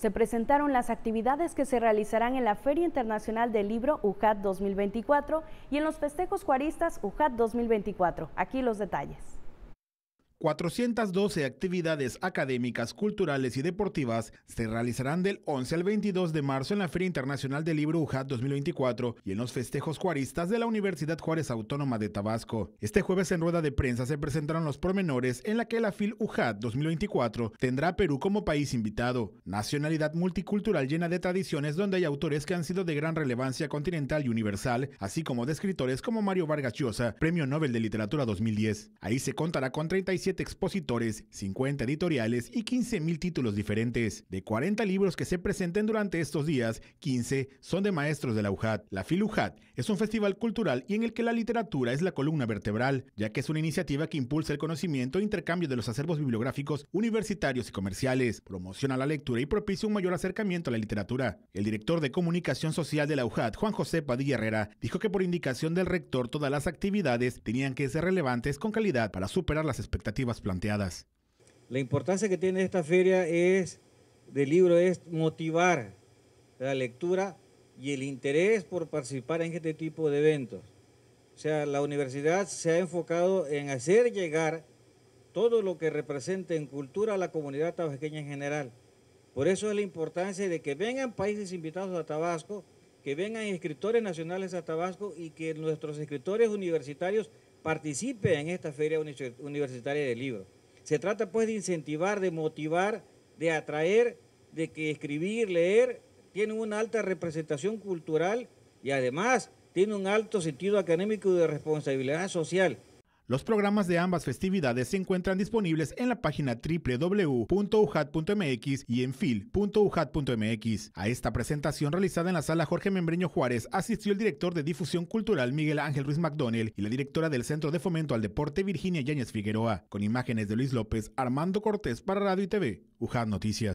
se presentaron las actividades que se realizarán en la Feria Internacional del Libro UJAT 2024 y en los festejos cuaristas UJAT 2024. Aquí los detalles. 412 actividades académicas, culturales y deportivas se realizarán del 11 al 22 de marzo en la Feria Internacional del Libro UJAT 2024 y en los festejos juaristas de la Universidad Juárez Autónoma de Tabasco. Este jueves en rueda de prensa se presentaron los promenores en la que la FIL UJAT 2024 tendrá a Perú como país invitado, nacionalidad multicultural llena de tradiciones donde hay autores que han sido de gran relevancia continental y universal, así como de escritores como Mario Vargas Llosa, Premio Nobel de Literatura 2010. Ahí se contará con 37 expositores, 50 editoriales y 15.000 títulos diferentes. De 40 libros que se presenten durante estos días, 15 son de maestros de la UJAT. La FILUJAT es un festival cultural y en el que la literatura es la columna vertebral, ya que es una iniciativa que impulsa el conocimiento e intercambio de los acervos bibliográficos universitarios y comerciales, promociona la lectura y propicia un mayor acercamiento a la literatura. El director de comunicación social de la UJAT, Juan José Padilla Herrera, dijo que por indicación del rector todas las actividades tenían que ser relevantes con calidad para superar las expectativas planteadas. La importancia que tiene esta feria es del libro es motivar la lectura y el interés por participar en este tipo de eventos. O sea, la universidad se ha enfocado en hacer llegar todo lo que represente en cultura a la comunidad tabasqueña en general. Por eso es la importancia de que vengan países invitados a Tabasco, que vengan escritores nacionales a Tabasco y que nuestros escritores universitarios participe en esta feria universitaria del libro. Se trata pues de incentivar, de motivar, de atraer, de que escribir, leer, tiene una alta representación cultural y además tiene un alto sentido académico y de responsabilidad social. Los programas de ambas festividades se encuentran disponibles en la página www.ujat.mx y en fil.ujat.mx. A esta presentación realizada en la sala Jorge Membreño Juárez asistió el director de difusión cultural Miguel Ángel Ruiz McDonnell y la directora del Centro de Fomento al Deporte Virginia Yáñez Figueroa, con imágenes de Luis López, Armando Cortés para Radio y TV, UJAT Noticias.